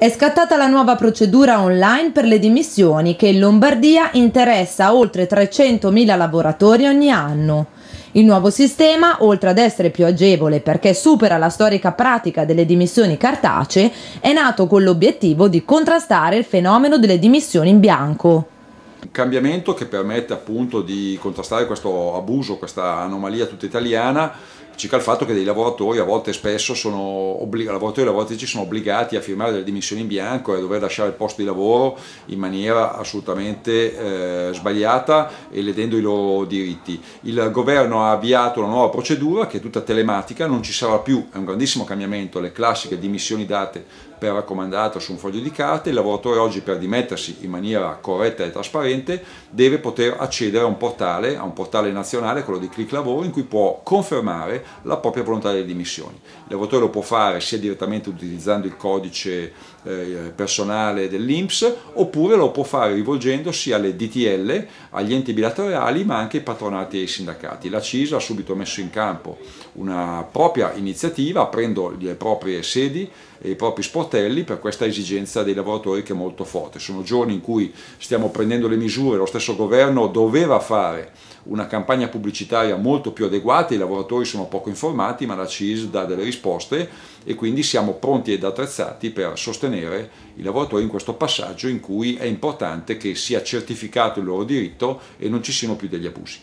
È scattata la nuova procedura online per le dimissioni che in Lombardia interessa oltre 300.000 lavoratori ogni anno. Il nuovo sistema, oltre ad essere più agevole perché supera la storica pratica delle dimissioni cartacee, è nato con l'obiettivo di contrastare il fenomeno delle dimissioni in bianco cambiamento che permette appunto di contrastare questo abuso, questa anomalia tutta italiana circa il fatto che dei lavoratori a volte spesso sono, obblig- lavoratori e lavoratrici sono obbligati a firmare delle dimissioni in bianco e a dover lasciare il posto di lavoro in maniera assolutamente eh, sbagliata e ledendo i loro diritti. Il governo ha avviato una nuova procedura che è tutta telematica, non ci sarà più, è un grandissimo cambiamento, le classiche dimissioni date per raccomandato su un foglio di carta, il lavoratore oggi per dimettersi in maniera corretta e trasparente deve poter accedere a un portale, a un portale nazionale, quello di Click Lavoro, in cui può confermare la propria volontà delle dimissioni. Il lavoratore lo può fare sia direttamente utilizzando il codice eh, personale dell'INPS oppure lo può fare rivolgendosi alle DTL, agli enti bilaterali ma anche ai patronati e ai sindacati. La CISA ha subito messo in campo una propria iniziativa aprendo le proprie sedi e i propri sportelli per questa esigenza dei lavoratori che è molto forte. Sono giorni in cui stiamo prendendo le misure, lo stesso governo doveva fare una campagna pubblicitaria molto più adeguata, i lavoratori sono portati poco informati, ma la CIS dà delle risposte e quindi siamo pronti ed attrezzati per sostenere i lavoratori in questo passaggio in cui è importante che sia certificato il loro diritto e non ci siano più degli abusi.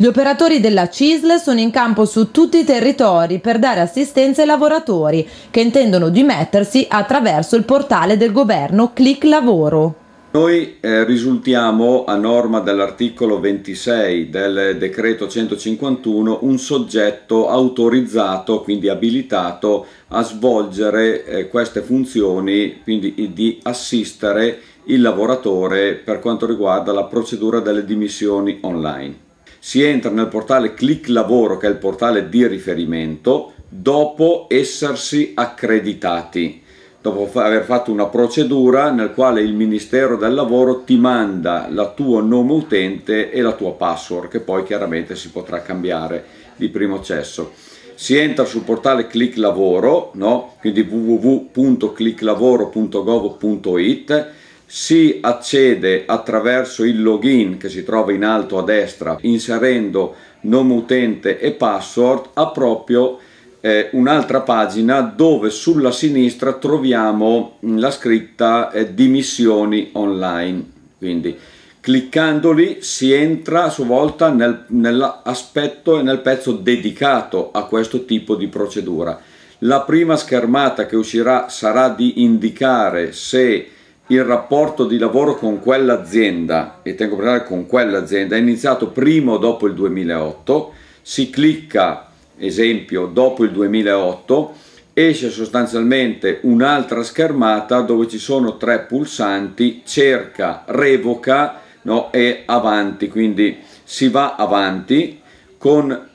Gli operatori della CISL sono in campo su tutti i territori per dare assistenza ai lavoratori che intendono dimettersi attraverso il portale del governo Clic Lavoro. Noi eh, risultiamo, a norma dell'articolo 26 del decreto 151, un soggetto autorizzato, quindi abilitato, a svolgere eh, queste funzioni, quindi di assistere il lavoratore per quanto riguarda la procedura delle dimissioni online. Si entra nel portale Click Lavoro, che è il portale di riferimento, dopo essersi accreditati dopo aver fatto una procedura nel quale il Ministero del Lavoro ti manda il tuo nome utente e la tua password che poi chiaramente si potrà cambiare di primo accesso. Si entra sul portale Click Lavoro, no? quindi www.clicklavoro.gov.it, si accede attraverso il login che si trova in alto a destra inserendo nome utente e password a proprio eh, un'altra pagina dove sulla sinistra troviamo mm, la scritta eh, dimissioni online quindi cliccando lì si entra a sua volta nel, nell'aspetto e nel pezzo dedicato a questo tipo di procedura la prima schermata che uscirà sarà di indicare se il rapporto di lavoro con quell'azienda e tengo presente con quell'azienda è iniziato prima o dopo il 2008 si clicca esempio dopo il 2008 esce sostanzialmente un'altra schermata dove ci sono tre pulsanti cerca, revoca no, e avanti quindi si va avanti con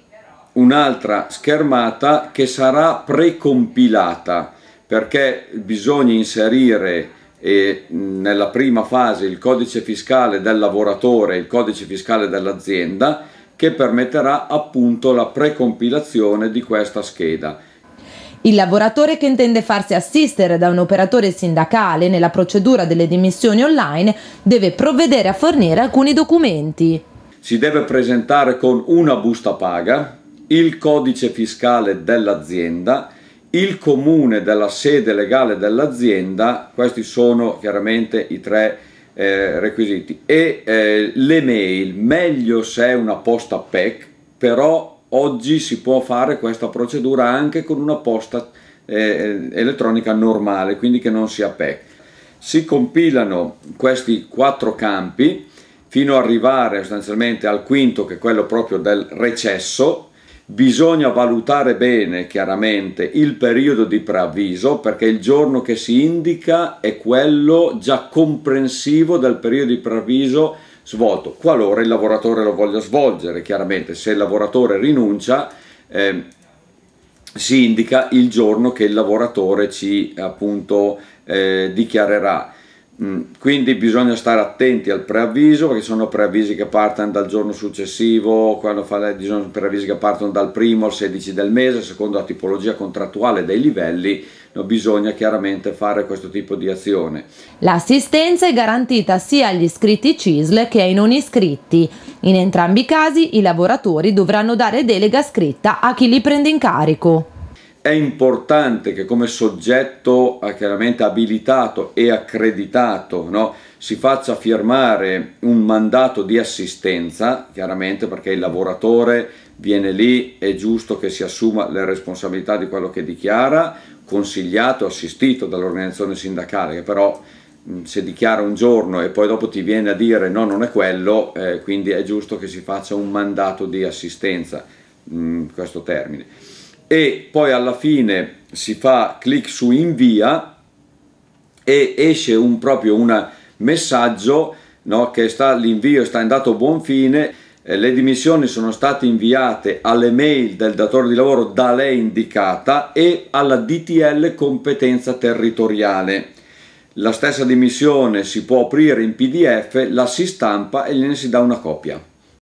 un'altra schermata che sarà precompilata perché bisogna inserire eh, nella prima fase il codice fiscale del lavoratore e il codice fiscale dell'azienda che permetterà appunto la precompilazione di questa scheda. Il lavoratore che intende farsi assistere da un operatore sindacale nella procedura delle dimissioni online deve provvedere a fornire alcuni documenti. Si deve presentare con una busta paga, il codice fiscale dell'azienda, il comune della sede legale dell'azienda, questi sono chiaramente i tre eh, requisiti e eh, le mail meglio se è una posta PEC però oggi si può fare questa procedura anche con una posta eh, elettronica normale quindi che non sia PEC si compilano questi quattro campi fino ad arrivare sostanzialmente al quinto che è quello proprio del recesso Bisogna valutare bene, chiaramente, il periodo di preavviso perché il giorno che si indica è quello già comprensivo del periodo di preavviso svolto, qualora il lavoratore lo voglia svolgere, chiaramente se il lavoratore rinuncia eh, si indica il giorno che il lavoratore ci appunto eh, dichiarerà. Mm, quindi bisogna stare attenti al preavviso perché sono preavvisi che partono dal giorno successivo, quando fa le, sono preavvisi che partono dal primo al 16 del mese, secondo la tipologia contrattuale dei livelli, no, bisogna chiaramente fare questo tipo di azione. L'assistenza è garantita sia agli iscritti CISL che ai non iscritti. In entrambi i casi i lavoratori dovranno dare delega scritta a chi li prende in carico è importante che come soggetto eh, chiaramente abilitato e accreditato no, si faccia firmare un mandato di assistenza, chiaramente perché il lavoratore viene lì, è giusto che si assuma le responsabilità di quello che dichiara, consigliato, assistito dall'organizzazione sindacale, che però se dichiara un giorno e poi dopo ti viene a dire no, non è quello, eh, quindi è giusto che si faccia un mandato di assistenza, mh, questo termine e poi alla fine si fa clic su invia e esce un, proprio un messaggio no, che sta, l'invio sta andato a buon fine, eh, le dimissioni sono state inviate alle mail del datore di lavoro da lei indicata e alla DTL competenza territoriale. La stessa dimissione si può aprire in PDF, la si stampa e gliene si dà una copia.